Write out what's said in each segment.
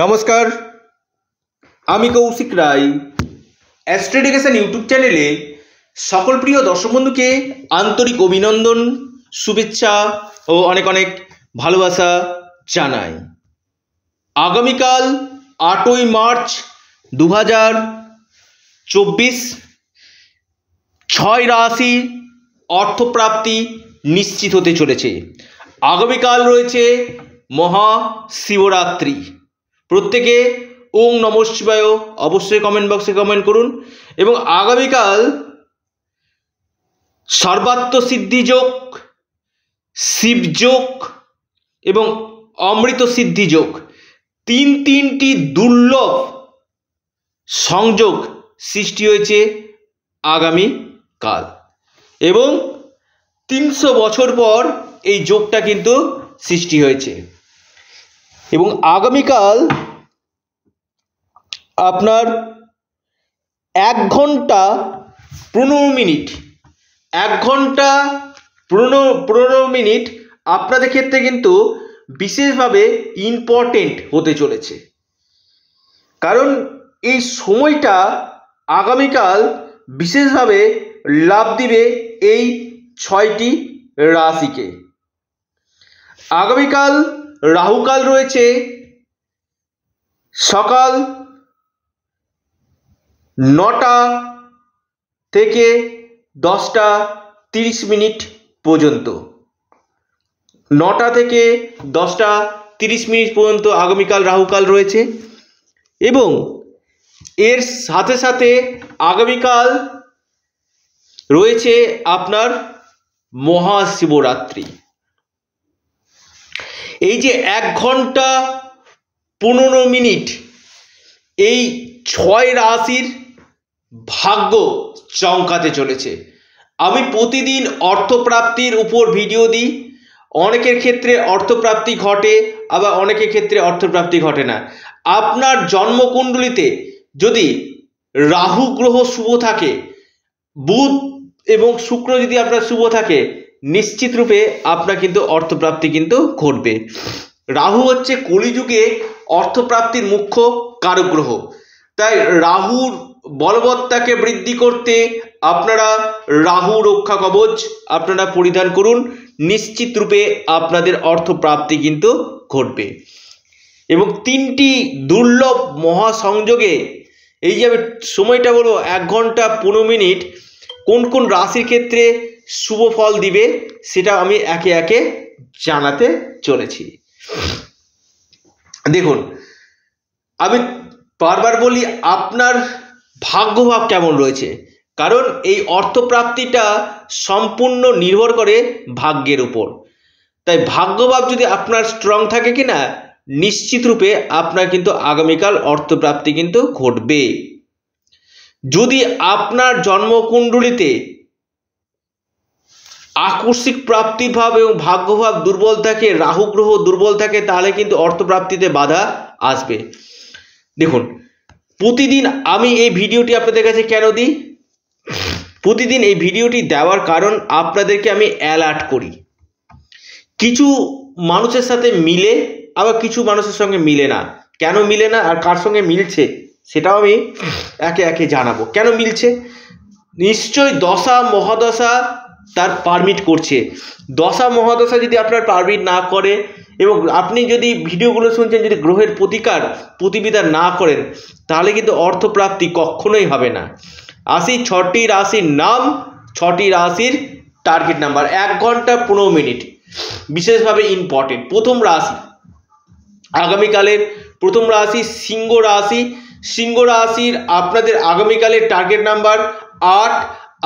নমস্কার আমি কৌশিক রায় অ্যাস্ট্রেডিকেশন ইউটিউব চ্যানেলে সকল প্রিয় দর্শক বন্ধুকে আন্তরিক অভিনন্দন শুভেচ্ছা ও অনেক অনেক ভালোবাসা জানাই আগামীকাল আটই মার্চ দু হাজার চব্বিশ ছয় রাশি অর্থপ্রাপ্তি নিশ্চিত হতে চলেছে আগামীকাল রয়েছে মহা শিবরাত্রি প্রত্যেকে ওং নম শিবায় অবশ্যই কমেন্ট বক্সে কমেন্ট করুন এবং আগামীকাল যোগ শিবযোগ এবং অমৃত যোগ তিন তিনটি দুর্লভ সংযোগ সৃষ্টি হয়েছে আগামী কাল এবং তিনশো বছর পর এই যোগটা কিন্তু সৃষ্টি হয়েছে এবং আগামীকাল আপনার এক ঘন্টা পনেরো মিনিট এক ঘন্টা পনেরো পনেরো মিনিট আপনাদের ক্ষেত্রে কিন্তু বিশেষভাবে ইম্পর্টেন্ট হতে চলেছে কারণ এই সময়টা আগামীকাল বিশেষভাবে লাভ দিবে এই ছয়টি রাশিকে আগামীকাল রাহুকাল রয়েছে সকাল নটা থেকে দশটা তিরিশ মিনিট পর্যন্ত নটা থেকে দশটা তিরিশ মিনিট পর্যন্ত আগামীকাল রাহুকাল রয়েছে এবং এর সাথে সাথে আগামীকাল রয়েছে আপনার মহাশিবরাত্রি এই যে এক ঘন্টা পনেরো মিনিট এই ছয় রাশির ভাগ্য চমকাতে চলেছে আমি প্রতিদিন অর্থপ্রাপ্তির উপর ভিডিও দিই অনেকের ক্ষেত্রে অর্থপ্রাপ্তি ঘটে আবার অনেকের ক্ষেত্রে অর্থপ্রাপ্তি ঘটে না আপনার জন্মকুণ্ডলিতে যদি রাহু গ্রহ শুভ থাকে বুধ এবং শুক্র যদি আপনার শুভ থাকে নিশ্চিত রূপে আপনার কিন্তু অর্থপ্রাপ্তি কিন্তু ঘটবে রাহু হচ্ছে কলিযুগে অর্থপ্রাপ্তির মুখ্য গ্রহ তাই রাহুর বলবত্তাকে বৃদ্ধি করতে আপনারা রাহু রক্ষা কবচ আপনারা পরিধান করুন নিশ্চিত রূপে আপনাদের অর্থ প্রাপ্তি কিন্তু ঘটবে এবং তিনটি দুর্লভ মহাসংযোগে এই যে আমি সময়টা বলবো এক ঘন্টা পনেরো মিনিট কোন কোন রাশির ক্ষেত্রে শুভ ফল দিবে সেটা আমি একে একে জানাতে চলেছি দেখুন আমি বারবার বলি আপনার ভাগ্যভাব কেমন রয়েছে কারণ এই অর্থপ্রাপ্তিটা সম্পূর্ণ নির্ভর করে ভাগ্যের উপর তাই ভাগ্যভাব যদি আপনার স্ট্রং থাকে কি না নিশ্চিত রূপে আপনার কিন্তু আগামীকাল অর্থপ্রাপ্তি কিন্তু ঘটবে যদি আপনার জন্মকুণ্ডলিতে আকস্মিক প্রাপ্তিভাব এবং ভাগ্যভাব দুর্বল থাকে রাহু গ্রহ দুর্বল থাকে তাহলে কিন্তু অর্থপ্রাপ্তিতে বাধা আসবে দেখুন প্রতিদিন আমি এই ভিডিওটি আপনাদের কাছে কেন দিই প্রতিদিন এই ভিডিওটি দেওয়ার কারণ আপনাদেরকে আমি অ্যালার্ট করি কিছু মানুষের সাথে মিলে আবার কিছু মানুষের সঙ্গে মিলে না কেন মিলে না আর কার সঙ্গে মিলছে সেটাও আমি একে একে জানাবো কেন মিলছে নিশ্চয় দশা মহাদশা তার পারমিট করছে দশা মহাদশা যদি আপনার পারমিট না করে এবং আপনি যদি ভিডিওগুলো শুনছেন যদি গ্রহের প্রতিকার প্রতিবিধান না করেন তাহলে কিন্তু অর্থপ্রাপ্তি কখনোই হবে না আসি ছটি রাশির নাম ছটি রাশির টার্গেট নাম্বার এক ঘন্টা পনেরো মিনিট বিশেষভাবে ইম্পর্টেন্ট প্রথম রাশি আগামীকালের প্রথম রাশি সিংহ রাশি সিংহ রাশির আপনাদের আগামীকালের টার্গেট নাম্বার আট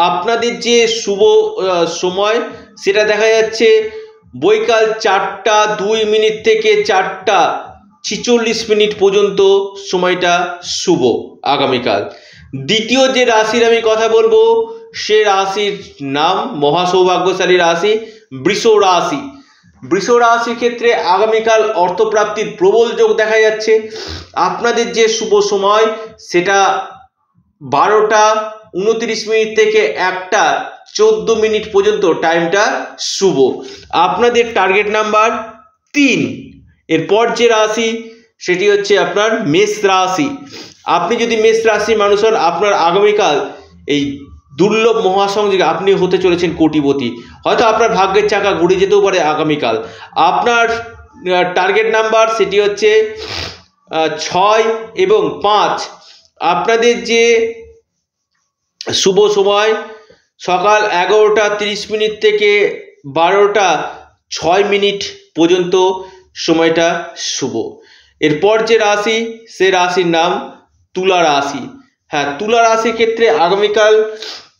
আপনাদের যে শুভ সময় সেটা দেখা যাচ্ছে বৈকাল চারটা দুই মিনিট থেকে চারটা ছিচল্লিশ মিনিট পর্যন্ত সময়টা শুভ আগামীকাল দ্বিতীয় যে রাশির আমি কথা বলবো সে রাশির নাম মহাসৌভাগ্যশালী রাশি বৃষ রাশি বৃষ রাশির ক্ষেত্রে আগামীকাল অর্থপ্রাপ্তির প্রবল যোগ দেখা যাচ্ছে আপনাদের যে শুভ সময় সেটা বারোটা উনত্রিশ মিনিট থেকে একটা চোদ্দ মিনিট পর্যন্ত টাইমটা শুভ আপনাদের টার্গেট নাম্বার তিন এরপর যে রাশি সেটি হচ্ছে আপনার মেষ রাশি আপনি যদি মেষ রাশি মানুষ হন আপনার আগামীকাল এই দুর্লভ মহাসংযোগে আপনি হতে চলেছেন কোটিপতি হয়তো আপনার ভাগ্যের চাকা ঘুরে যেতেও পারে আগামীকাল আপনার টার্গেট নাম্বার সেটি হচ্ছে ছয় এবং পাঁচ আপনাদের যে শুভ সময় সকাল এগারোটা তিরিশ মিনিট থেকে বারোটা ছয় মিনিট পর্যন্ত সময়টা শুভ এরপর যে রাশি সে রাশির নাম তুলা রাশি হ্যাঁ তুলা রাশির ক্ষেত্রে আগামীকাল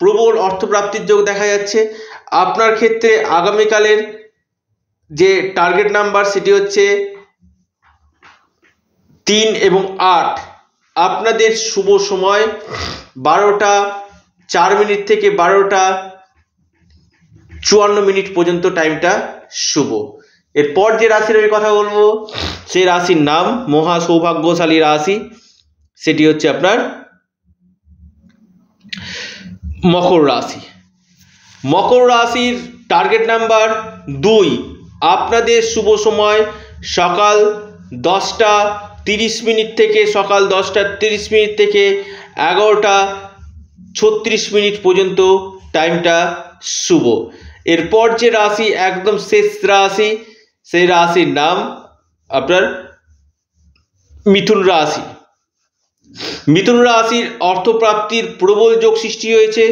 প্রবল অর্থপ্রাপ্তির যোগ দেখা যাচ্ছে আপনার ক্ষেত্রে আগামীকালের যে টার্গেট নাম্বার সেটি হচ্ছে তিন এবং আট আপনাদের শুভ সময় বারোটা চার মিনিট থেকে বারোটা চুয়ান্ন মিনিট পর্যন্ত টাইমটা শুভ এরপর যে রাশির আমি কথা বলবো সেই রাশির নাম মহা সৌভাগ্যশালী রাশি সেটি হচ্ছে আপনার মকর রাশি মকর রাশির টার্গেট নাম্বার দুই আপনাদের শুভ সময় সকাল দশটা তিরিশ মিনিট থেকে সকাল দশটা তিরিশ মিনিট থেকে এগারোটা ছত্রিশ মিনিট পর্যন্ত টাইমটা শুভ এরপর যে রাশি একদম শেষ রাশি সেই রাশির নাম আপনার মিথুন রাশি মিথুন রাশির অর্থপ্রাপ্তির প্রবল যোগ সৃষ্টি হয়েছে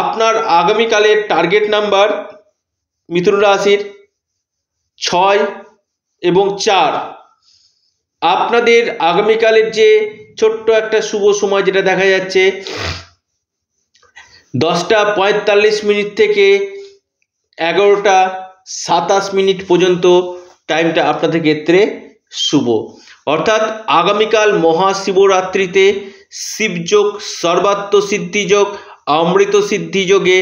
আপনার আগামীকালের টার্গেট নাম্বার মিথুন রাশির ছয় এবং চার আপনাদের আগামীকালের যে ছোট্ট একটা শুভ সময় যেটা দেখা যাচ্ছে দশটা পঁয়তাল্লিশ মিনিট থেকে এগারোটা সাতাশ মিনিট পর্যন্ত টাইমটা আপনাদের ক্ষেত্রে শুভ অর্থাৎ আগামীকাল মহাশিবরাত্রিতে শিবযোগ সর্বাত্মসিদ্ধিযোগ অমৃত সিদ্ধিযোগে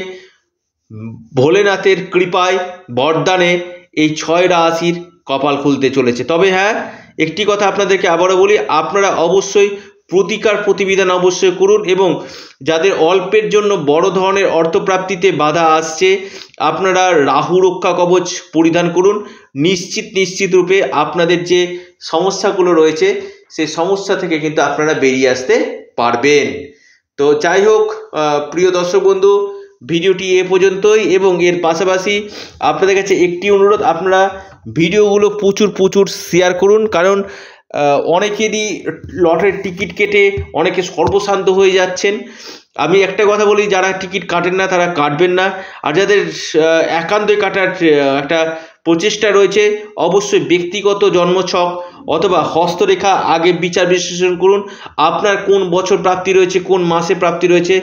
ভোলেনাথের কৃপায় বরদানে এই ছয় রাশির কপাল খুলতে চলেছে তবে হ্যাঁ একটি কথা আপনাদেরকে আবারও বলি আপনারা অবশ্যই প্রতিকার প্রতিবিধান অবশ্যই করুন এবং যাদের অল্পের জন্য বড় ধরনের অর্থপ্রাপ্তিতে বাধা আসছে আপনারা রাহু রক্ষা কবচ পরিধান করুন নিশ্চিত নিশ্চিত রূপে আপনাদের যে সমস্যাগুলো রয়েছে সেই সমস্যা থেকে কিন্তু আপনারা বেরিয়ে আসতে পারবেন তো যাই হোক প্রিয় দর্শক বন্ধু ভিডিওটি এ পর্যন্তই এবং এর পাশাপাশি আপনাদের কাছে একটি অনুরোধ আপনারা ভিডিওগুলো প্রচুর প্রচুর শেয়ার করুন কারণ অনেকেরই লটারির টিকিট কেটে অনেকে সর্বশান্ত হয়ে যাচ্ছেন আমি একটা কথা বলি যারা টিকিট কাটেন না তারা কাটবেন না আর যাদের একান্তই কাটার একটা প্রচেষ্টা রয়েছে অবশ্যই ব্যক্তিগত জন্মছক অথবা হস্তরেখা আগে বিচার বিশ্লেষণ করুন আপনার কোন বছর প্রাপ্তি রয়েছে কোন মাসে প্রাপ্তি রয়েছে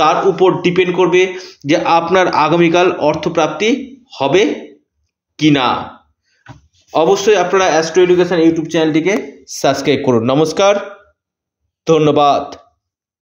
তার উপর ডিপেন্ড করবে যে আপনার আগামীকাল অর্থপ্রাপ্তি হবে কি না অবশ্যই আপনারা Astro Education YouTube চ্যানেলটিকে সাবস্ক্রাইব করুন নমস্কার ধন্যবাদ